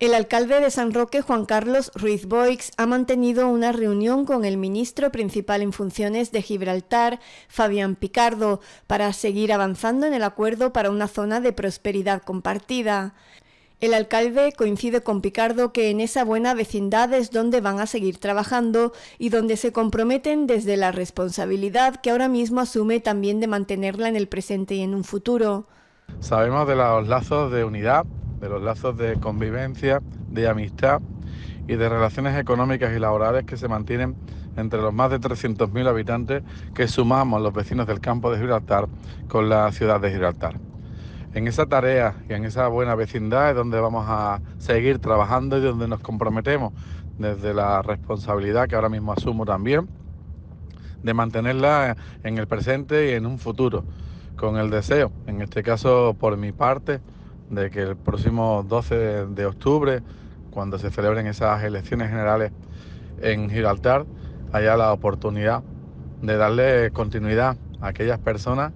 El alcalde de San Roque, Juan Carlos Ruiz Boix, ha mantenido una reunión con el ministro principal en funciones de Gibraltar, Fabián Picardo, para seguir avanzando en el acuerdo para una zona de prosperidad compartida. El alcalde coincide con Picardo que en esa buena vecindad es donde van a seguir trabajando y donde se comprometen desde la responsabilidad que ahora mismo asume también de mantenerla en el presente y en un futuro. Sabemos de los lazos de unidad de los lazos de convivencia, de amistad y de relaciones económicas y laborales que se mantienen entre los más de 300.000 habitantes que sumamos los vecinos del campo de Gibraltar con la ciudad de Gibraltar. En esa tarea y en esa buena vecindad es donde vamos a seguir trabajando y donde nos comprometemos desde la responsabilidad que ahora mismo asumo también de mantenerla en el presente y en un futuro, con el deseo, en este caso por mi parte, de que el próximo 12 de, octubre, cuando se celebren esas elecciones generales en Gibraltar, haya la oportunidad de darle continuidad a aquellas personas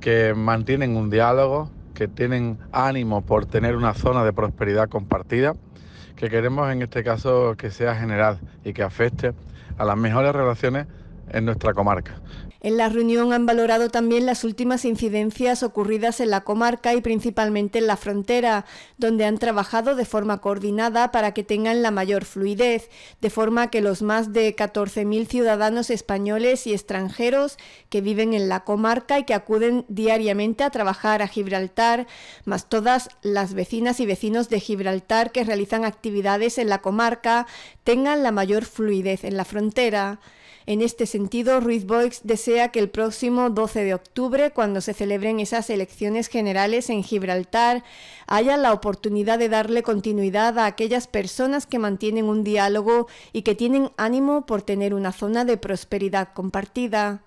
que mantienen un diálogo, que tienen ánimo por tener una zona de prosperidad compartida, que queremos en este caso que sea general y que afecte a las mejores relaciones en nuestra comarca. En la reunión han valorado también las últimas incidencias ocurridas en la comarca y principalmente en la frontera, donde han trabajado de forma coordinada para que tengan la mayor fluidez, de forma que los más de 14.000 ciudadanos españoles y extranjeros que viven en la comarca y que acuden diariamente a trabajar a Gibraltar, más todas las vecinas y vecinos de Gibraltar que realizan actividades en la comarca, tengan la mayor fluidez en la frontera. En este sentido, Ruiz Boix desea que el próximo 12 de octubre, cuando se celebren esas elecciones generales en Gibraltar, haya la oportunidad de darle continuidad a aquellas personas que mantienen un diálogo y que tienen ánimo por tener una zona de prosperidad compartida.